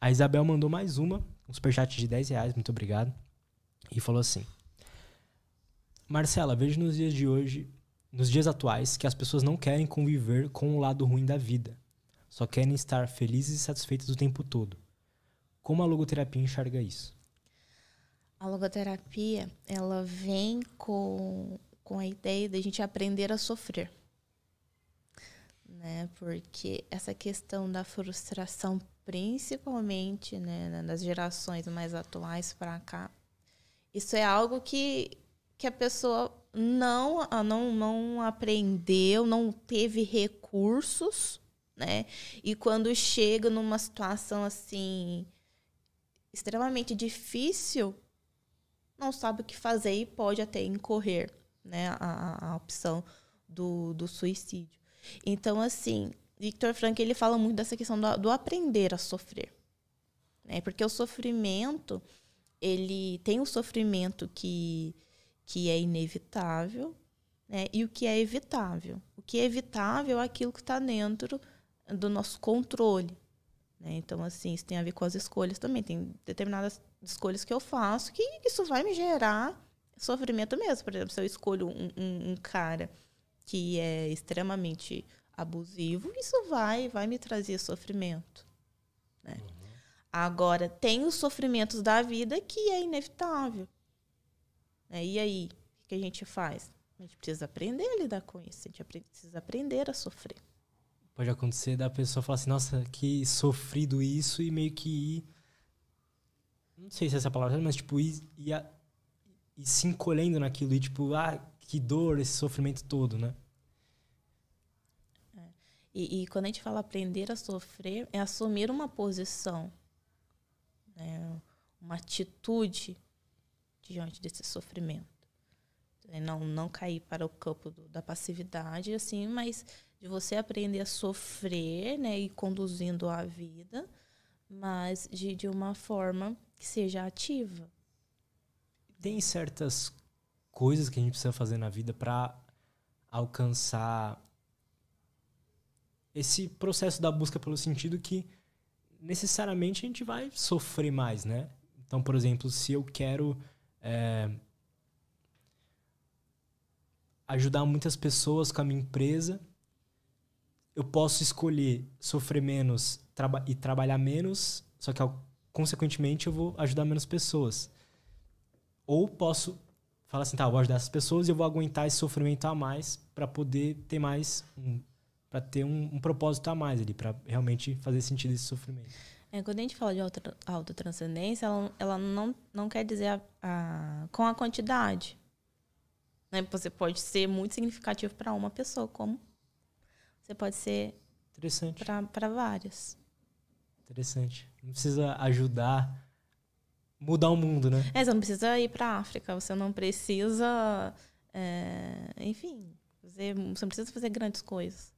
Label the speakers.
Speaker 1: A Isabel mandou mais uma, um superchat de 10 reais, muito obrigado. E falou assim: Marcela, vejo nos dias de hoje, nos dias atuais, que as pessoas não querem conviver com o lado ruim da vida. Só querem estar felizes e satisfeitas o tempo todo. Como a logoterapia
Speaker 2: enxerga isso? A logoterapia, ela vem com, com a ideia da gente aprender a sofrer. Né? Porque essa questão da frustração principalmente né, nas gerações mais atuais para cá, isso é algo que, que a pessoa não, não, não aprendeu, não teve recursos, né? E quando chega numa situação assim extremamente difícil, não sabe o que fazer e pode até incorrer, né, a, a opção do, do suicídio. Então, assim, Victor Frank ele fala muito dessa questão do, do aprender a sofrer, né? Porque o sofrimento ele tem o um sofrimento que que é inevitável, né? E o que é evitável. O que é evitável é aquilo que está dentro do nosso controle. Né? Então, assim, isso tem a ver com as escolhas também. Tem determinadas escolhas que eu faço que isso vai me gerar sofrimento mesmo. Por exemplo, se eu escolho um, um, um cara que é extremamente abusivo, isso vai, vai me trazer sofrimento. Né? Uhum. Agora, tem os sofrimentos da vida que é inevitável. Né? E aí, o que a gente faz? A gente precisa aprender a lidar com isso, a gente precisa aprender a sofrer. Pode acontecer
Speaker 1: da pessoa falar assim, nossa, que sofrido isso, e meio que ir. Não sei se é essa palavra, mas tipo, ir, ir, ir se encolhendo naquilo, e tipo, ah, que dor, esse sofrimento todo, né?
Speaker 2: E, e, quando a gente fala aprender a sofrer, é assumir uma posição, né? uma atitude diante desse sofrimento. É não, não cair para o campo do, da passividade, assim, mas de você aprender a sofrer né? e conduzindo a vida, mas de, de uma forma que seja ativa.
Speaker 1: Tem certas coisas que a gente precisa fazer na vida para alcançar esse processo da busca pelo sentido que necessariamente a gente vai sofrer mais, né? Então, por exemplo, se eu quero é, ajudar muitas pessoas com a minha empresa, eu posso escolher sofrer menos traba e trabalhar menos, só que consequentemente eu vou ajudar menos pessoas. Ou posso falar assim, tá, eu vou ajudar essas pessoas e eu vou aguentar esse sofrimento a mais para poder ter mais um para ter um, um, propósito a mais ali, para realmente fazer sentido esse sofrimento.
Speaker 2: É, quando a gente fala de autotranscendência, ela, ela não, não quer dizer a, a, com a quantidade. Né? Você pode ser muito significativo para uma pessoa, como você pode ser interessante para várias.
Speaker 1: Interessante. Não precisa ajudar, mudar o mundo, né? É,
Speaker 2: você não precisa ir para a África, você não precisa, é, enfim, fazer, você não precisa fazer grandes coisas.